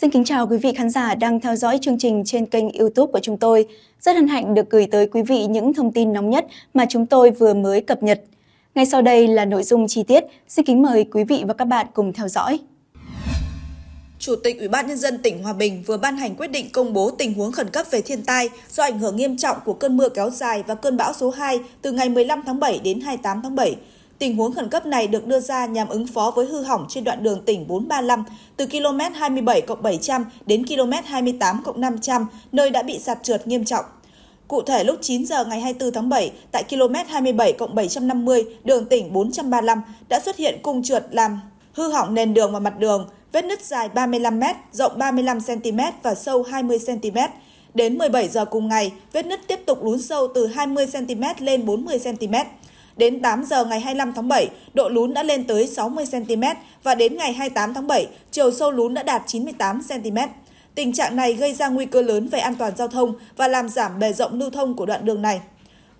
Xin kính chào quý vị khán giả đang theo dõi chương trình trên kênh YouTube của chúng tôi. Rất hân hạnh được gửi tới quý vị những thông tin nóng nhất mà chúng tôi vừa mới cập nhật. Ngay sau đây là nội dung chi tiết, xin kính mời quý vị và các bạn cùng theo dõi. Chủ tịch Ủy ban nhân dân tỉnh Hòa Bình vừa ban hành quyết định công bố tình huống khẩn cấp về thiên tai do ảnh hưởng nghiêm trọng của cơn mưa kéo dài và cơn bão số 2 từ ngày 15 tháng 7 đến 28 tháng 7. Tình huống khẩn cấp này được đưa ra nhằm ứng phó với hư hỏng trên đoạn đường tỉnh 435 từ km 27 700 đến km 28 500, nơi đã bị sạt trượt nghiêm trọng. Cụ thể lúc 9 giờ ngày 24 tháng 7 tại km 27 750 đường tỉnh 435 đã xuất hiện cung trượt làm hư hỏng nền đường và mặt đường, vết nứt dài 35 m, rộng 35 cm và sâu 20 cm. Đến 17 giờ cùng ngày, vết nứt tiếp tục lún sâu từ 20 cm lên 40 cm. Đến 8 giờ ngày 25 tháng 7, độ lún đã lên tới 60cm và đến ngày 28 tháng 7, chiều sâu lún đã đạt 98cm. Tình trạng này gây ra nguy cơ lớn về an toàn giao thông và làm giảm bề rộng lưu thông của đoạn đường này.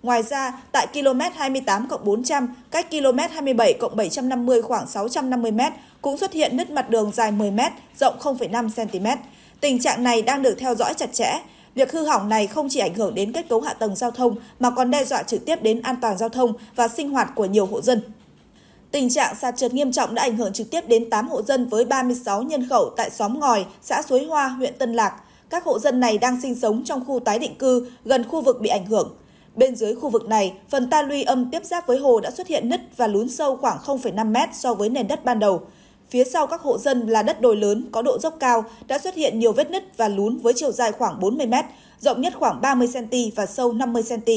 Ngoài ra, tại km 28 400, cách km 27 750 khoảng 650 m cũng xuất hiện nứt mặt đường dài 10 m, rộng 0,5 cm. Tình trạng này đang được theo dõi chặt chẽ. Việc hư hỏng này không chỉ ảnh hưởng đến kết cấu hạ tầng giao thông mà còn đe dọa trực tiếp đến an toàn giao thông và sinh hoạt của nhiều hộ dân. Tình trạng sạt trượt nghiêm trọng đã ảnh hưởng trực tiếp đến 8 hộ dân với 36 nhân khẩu tại xóm Ngòi, xã Suối Hoa, huyện Tân Lạc. Các hộ dân này đang sinh sống trong khu tái định cư gần khu vực bị ảnh hưởng. Bên dưới khu vực này, phần ta luy âm tiếp giáp với hồ đã xuất hiện nứt và lún sâu khoảng 0,5 mét so với nền đất ban đầu. Phía sau các hộ dân là đất đồi lớn có độ dốc cao đã xuất hiện nhiều vết nứt và lún với chiều dài khoảng 40 m, rộng nhất khoảng 30 cm và sâu 50 cm.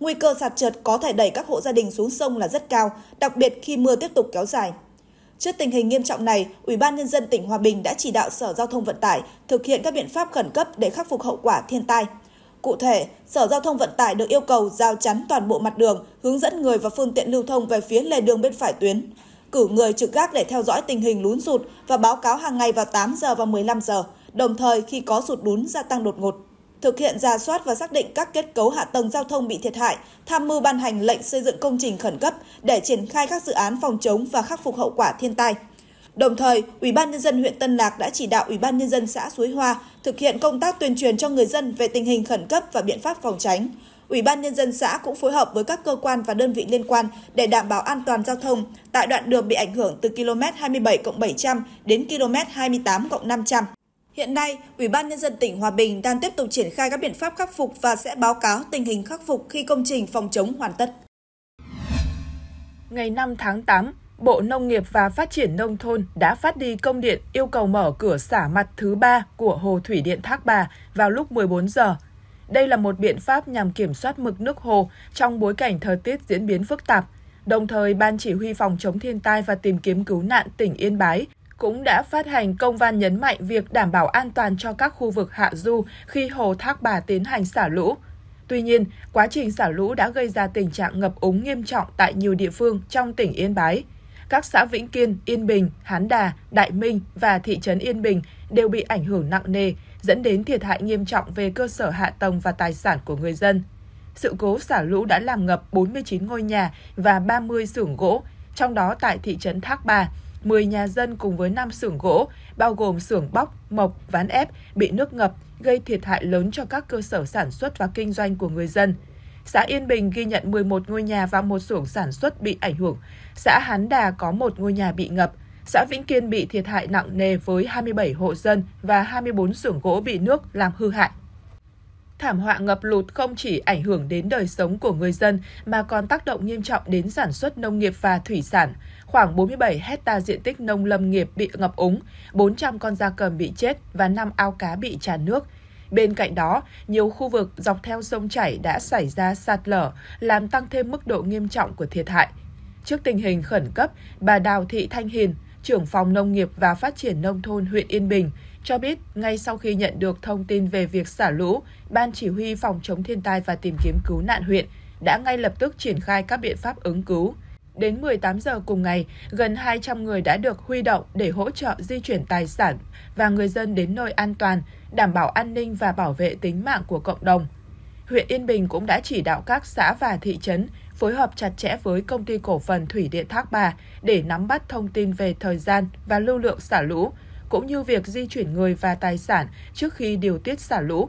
Nguy cơ sạt trượt có thể đẩy các hộ gia đình xuống sông là rất cao, đặc biệt khi mưa tiếp tục kéo dài. Trước tình hình nghiêm trọng này, Ủy ban nhân dân tỉnh Hòa Bình đã chỉ đạo Sở Giao thông Vận tải thực hiện các biện pháp khẩn cấp để khắc phục hậu quả thiên tai. Cụ thể, Sở Giao thông Vận tải được yêu cầu giao chắn toàn bộ mặt đường, hướng dẫn người và phương tiện lưu thông về phía lề đường bên phải tuyến cử người trực gác để theo dõi tình hình lún sụt và báo cáo hàng ngày vào 8 giờ và 15 giờ, đồng thời khi có sụt lún gia tăng đột ngột. Thực hiện ra soát và xác định các kết cấu hạ tầng giao thông bị thiệt hại, tham mưu ban hành lệnh xây dựng công trình khẩn cấp để triển khai các dự án phòng chống và khắc phục hậu quả thiên tai. Đồng thời, Ủy ban nhân dân huyện Tân Lạc đã chỉ đạo Ủy ban nhân dân xã Suối Hoa thực hiện công tác tuyên truyền cho người dân về tình hình khẩn cấp và biện pháp phòng tránh, Ủy ban Nhân dân xã cũng phối hợp với các cơ quan và đơn vị liên quan để đảm bảo an toàn giao thông tại đoạn đường bị ảnh hưởng từ km 27 700 đến km 28 500. Hiện nay, Ủy ban Nhân dân tỉnh Hòa Bình đang tiếp tục triển khai các biện pháp khắc phục và sẽ báo cáo tình hình khắc phục khi công trình phòng chống hoàn tất. Ngày 5 tháng 8, Bộ Nông nghiệp và Phát triển Nông thôn đã phát đi công điện yêu cầu mở cửa xả mặt thứ ba của Hồ Thủy Điện Thác Bà vào lúc 14 giờ đây là một biện pháp nhằm kiểm soát mực nước hồ trong bối cảnh thời tiết diễn biến phức tạp. Đồng thời, Ban Chỉ huy Phòng chống thiên tai và tìm kiếm cứu nạn tỉnh Yên Bái cũng đã phát hành công văn nhấn mạnh việc đảm bảo an toàn cho các khu vực hạ du khi hồ Thác Bà tiến hành xả lũ. Tuy nhiên, quá trình xả lũ đã gây ra tình trạng ngập úng nghiêm trọng tại nhiều địa phương trong tỉnh Yên Bái. Các xã Vĩnh Kiên, Yên Bình, Hán Đà, Đại Minh và thị trấn Yên Bình đều bị ảnh hưởng nặng nề, dẫn đến thiệt hại nghiêm trọng về cơ sở hạ tầng và tài sản của người dân. Sự cố xả lũ đã làm ngập 49 ngôi nhà và 30 xưởng gỗ, trong đó tại thị trấn Thác Bà, 10 nhà dân cùng với 5 xưởng gỗ, bao gồm xưởng bóc, mộc, ván ép, bị nước ngập, gây thiệt hại lớn cho các cơ sở sản xuất và kinh doanh của người dân. Xã Yên Bình ghi nhận 11 ngôi nhà và một xưởng sản xuất bị ảnh hưởng. Xã Hán Đà có một ngôi nhà bị ngập. Xã Vĩnh Kiên bị thiệt hại nặng nề với 27 hộ dân và 24 xưởng gỗ bị nước làm hư hại. Thảm họa ngập lụt không chỉ ảnh hưởng đến đời sống của người dân mà còn tác động nghiêm trọng đến sản xuất nông nghiệp và thủy sản. Khoảng 47 hecta diện tích nông lâm nghiệp bị ngập úng, 400 con gia cầm bị chết và 5 ao cá bị tràn nước. Bên cạnh đó, nhiều khu vực dọc theo sông chảy đã xảy ra sạt lở, làm tăng thêm mức độ nghiêm trọng của thiệt hại. Trước tình hình khẩn cấp, bà Đào Thị Thanh Hiền, trưởng phòng nông nghiệp và phát triển nông thôn huyện Yên Bình, cho biết ngay sau khi nhận được thông tin về việc xả lũ, Ban Chỉ huy Phòng chống thiên tai và tìm kiếm cứu nạn huyện đã ngay lập tức triển khai các biện pháp ứng cứu. Đến 18 giờ cùng ngày, gần 200 người đã được huy động để hỗ trợ di chuyển tài sản và người dân đến nơi an toàn, đảm bảo an ninh và bảo vệ tính mạng của cộng đồng. Huyện Yên Bình cũng đã chỉ đạo các xã và thị trấn phối hợp chặt chẽ với công ty cổ phần Thủy điện Thác Bà để nắm bắt thông tin về thời gian và lưu lượng xả lũ, cũng như việc di chuyển người và tài sản trước khi điều tiết xả lũ.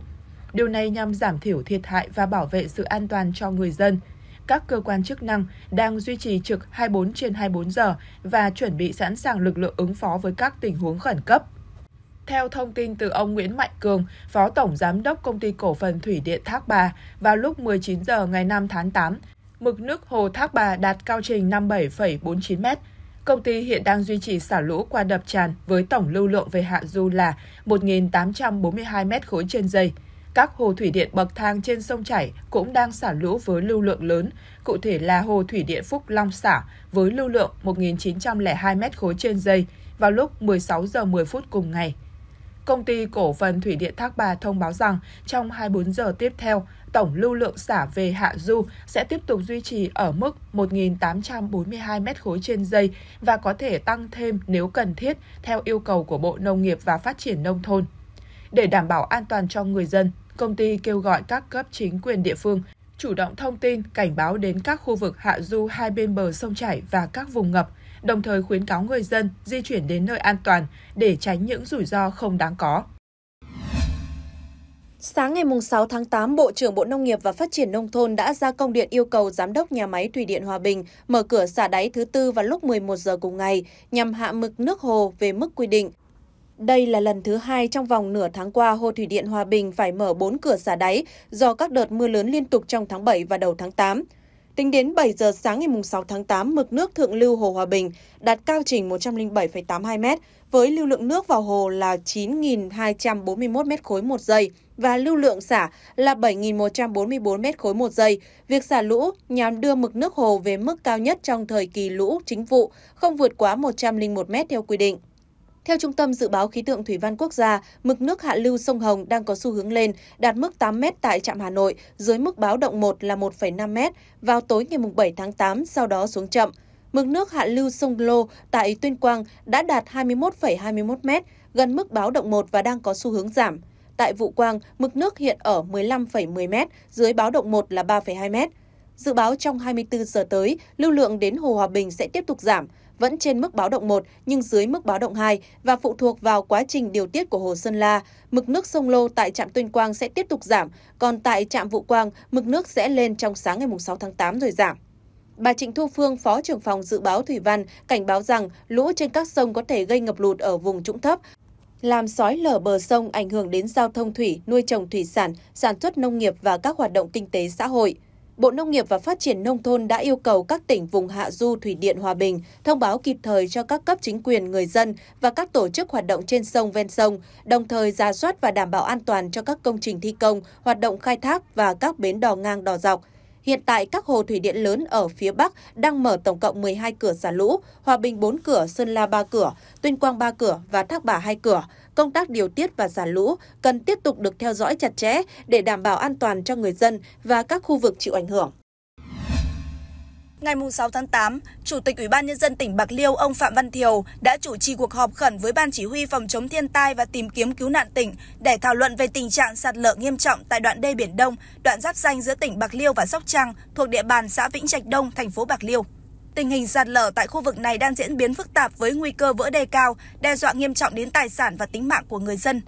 Điều này nhằm giảm thiểu thiệt hại và bảo vệ sự an toàn cho người dân. Các cơ quan chức năng đang duy trì trực 24 trên 24 giờ và chuẩn bị sẵn sàng lực lượng ứng phó với các tình huống khẩn cấp. Theo thông tin từ ông Nguyễn Mạnh Cường, Phó Tổng Giám đốc Công ty Cổ phần Thủy điện Thác Bà, vào lúc 19 giờ ngày 5 tháng 8, mực nước hồ Thác Bà đạt cao trình 57,49 m. Công ty hiện đang duy trì xả lũ qua đập tràn với tổng lưu lượng về hạ du là 1.842 m khối trên giây. Các hồ thủy điện bậc thang trên sông chảy cũng đang xả lũ với lưu lượng lớn, cụ thể là hồ thủy điện Phúc Long xả với lưu lượng 1.902 m khối trên giây vào lúc 16 giờ 10 phút cùng ngày. Công ty cổ phần thủy điện Thác Bà thông báo rằng trong 24 giờ tiếp theo, tổng lưu lượng xả về hạ du sẽ tiếp tục duy trì ở mức 1.842 m khối trên giây và có thể tăng thêm nếu cần thiết theo yêu cầu của Bộ Nông nghiệp và Phát triển Nông thôn. Để đảm bảo an toàn cho người dân, công ty kêu gọi các cấp chính quyền địa phương chủ động thông tin, cảnh báo đến các khu vực hạ du hai bên bờ sông chảy và các vùng ngập, đồng thời khuyến cáo người dân di chuyển đến nơi an toàn để tránh những rủi ro không đáng có. Sáng ngày 6 tháng 8, Bộ trưởng Bộ Nông nghiệp và Phát triển Nông thôn đã ra công điện yêu cầu Giám đốc Nhà máy Thủy điện Hòa Bình mở cửa xả đáy thứ tư vào lúc 11 giờ cùng ngày nhằm hạ mực nước hồ về mức quy định. Đây là lần thứ hai trong vòng nửa tháng qua Hồ Thủy điện Hòa Bình phải mở 4 cửa xả đáy do các đợt mưa lớn liên tục trong tháng 7 và đầu tháng 8. Tính đến 7 giờ sáng ngày 6 tháng 8, mực nước thượng lưu Hồ Hòa Bình đạt cao trình 107,82 m với lưu lượng nước vào hồ là 9.241 m khối một giây và lưu lượng xả là 7.144 mét khối một giây. Việc xả lũ nhằm đưa mực nước hồ về mức cao nhất trong thời kỳ lũ chính vụ, không vượt quá 101 mét theo quy định. Theo Trung tâm Dự báo Khí tượng Thủy văn Quốc gia, mực nước hạ lưu sông Hồng đang có xu hướng lên, đạt mức 8 m tại trạm Hà Nội, dưới mức báo động 1 là 1,5 m vào tối ngày 7 tháng 8, sau đó xuống chậm. Mực nước hạ lưu sông Lô tại Tuyên Quang đã đạt 21,21 m, gần mức báo động 1 và đang có xu hướng giảm tại Vũ Quang, mực nước hiện ở 15,10 m, dưới báo động 1 là 3,2 m. Dự báo trong 24 giờ tới, lưu lượng đến Hồ Hòa Bình sẽ tiếp tục giảm, vẫn trên mức báo động 1 nhưng dưới mức báo động 2 và phụ thuộc vào quá trình điều tiết của Hồ Sơn La. Mực nước sông Lô tại trạm Tuyên Quang sẽ tiếp tục giảm, còn tại trạm Vũ Quang, mực nước sẽ lên trong sáng ngày 6 tháng 8 rồi giảm. Bà Trịnh Thu Phương, Phó trưởng phòng dự báo Thủy văn, cảnh báo rằng lũ trên các sông có thể gây ngập lụt ở vùng trũng thấp, làm sói lở bờ sông ảnh hưởng đến giao thông thủy, nuôi trồng thủy sản, sản xuất nông nghiệp và các hoạt động kinh tế xã hội. Bộ Nông nghiệp và Phát triển Nông thôn đã yêu cầu các tỉnh vùng hạ du Thủy Điện Hòa Bình thông báo kịp thời cho các cấp chính quyền người dân và các tổ chức hoạt động trên sông ven sông, đồng thời ra soát và đảm bảo an toàn cho các công trình thi công, hoạt động khai thác và các bến đò ngang đò dọc. Hiện tại, các hồ thủy điện lớn ở phía Bắc đang mở tổng cộng 12 cửa xả lũ, Hòa Bình 4 cửa, Sơn La 3 cửa, Tuyên Quang 3 cửa và Thác Bà 2 cửa. Công tác điều tiết và xả lũ cần tiếp tục được theo dõi chặt chẽ để đảm bảo an toàn cho người dân và các khu vực chịu ảnh hưởng. Ngày 6 tháng 8, Chủ tịch Ủy ban Nhân dân tỉnh Bạc Liêu ông Phạm Văn Thiều đã chủ trì cuộc họp khẩn với Ban Chỉ huy Phòng chống thiên tai và tìm kiếm cứu nạn tỉnh để thảo luận về tình trạng sạt lở nghiêm trọng tại đoạn đê Biển Đông, đoạn giáp danh giữa tỉnh Bạc Liêu và Sóc Trăng thuộc địa bàn xã Vĩnh Trạch Đông, thành phố Bạc Liêu. Tình hình sạt lở tại khu vực này đang diễn biến phức tạp với nguy cơ vỡ đê cao, đe dọa nghiêm trọng đến tài sản và tính mạng của người dân.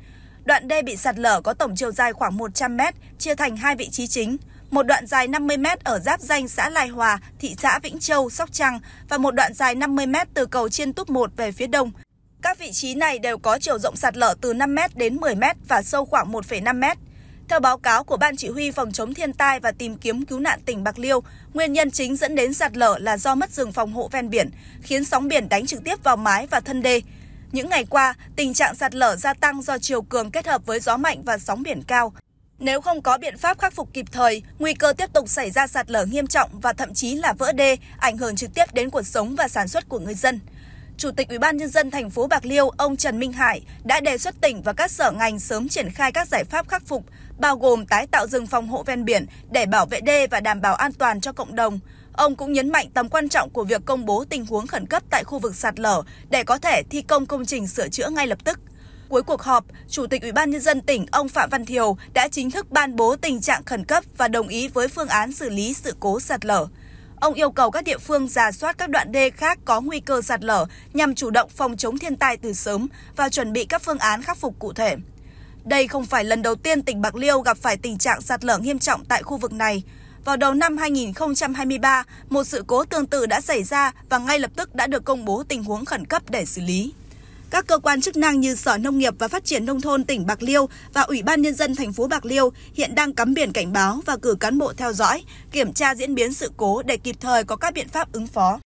Đoạn đê bị sạt lở có tổng chiều dài khoảng 100 m chia thành hai vị trí chính – một đoạn dài 50 m ở giáp danh xã Lai Hòa, thị xã Vĩnh Châu, Sóc Trăng và một đoạn dài 50 m từ cầu Chiên Túc 1 về phía đông. Các vị trí này đều có chiều rộng sạt lở từ 5 m đến 10 m và sâu khoảng 1,5 m. Theo báo cáo của Ban Chỉ huy Phòng chống thiên tai và tìm kiếm cứu nạn tỉnh Bạc Liêu, nguyên nhân chính dẫn đến sạt lở là do mất rừng phòng hộ ven biển, khiến sóng biển đánh trực tiếp vào mái và thân đê. Những ngày qua, tình trạng sạt lở gia tăng do chiều cường kết hợp với gió mạnh và sóng biển cao. Nếu không có biện pháp khắc phục kịp thời, nguy cơ tiếp tục xảy ra sạt lở nghiêm trọng và thậm chí là vỡ đê, ảnh hưởng trực tiếp đến cuộc sống và sản xuất của người dân. Chủ tịch Ủy ban nhân dân thành phố Bạc Liêu, ông Trần Minh Hải đã đề xuất tỉnh và các sở ngành sớm triển khai các giải pháp khắc phục, bao gồm tái tạo rừng phòng hộ ven biển để bảo vệ đê và đảm bảo an toàn cho cộng đồng. Ông cũng nhấn mạnh tầm quan trọng của việc công bố tình huống khẩn cấp tại khu vực sạt lở để có thể thi công công trình sửa chữa ngay lập tức. Cuối cuộc họp, Chủ tịch Ủy ban Nhân dân tỉnh ông Phạm Văn Thiều đã chính thức ban bố tình trạng khẩn cấp và đồng ý với phương án xử lý sự cố sạt lở. Ông yêu cầu các địa phương giả soát các đoạn đê khác có nguy cơ sạt lở nhằm chủ động phòng chống thiên tai từ sớm và chuẩn bị các phương án khắc phục cụ thể. Đây không phải lần đầu tiên tỉnh Bạc Liêu gặp phải tình trạng sạt lở nghiêm trọng tại khu vực này. Vào đầu năm 2023, một sự cố tương tự đã xảy ra và ngay lập tức đã được công bố tình huống khẩn cấp để xử lý các cơ quan chức năng như Sở Nông nghiệp và Phát triển Nông thôn tỉnh Bạc Liêu và Ủy ban Nhân dân thành phố Bạc Liêu hiện đang cắm biển cảnh báo và cử cán bộ theo dõi, kiểm tra diễn biến sự cố để kịp thời có các biện pháp ứng phó.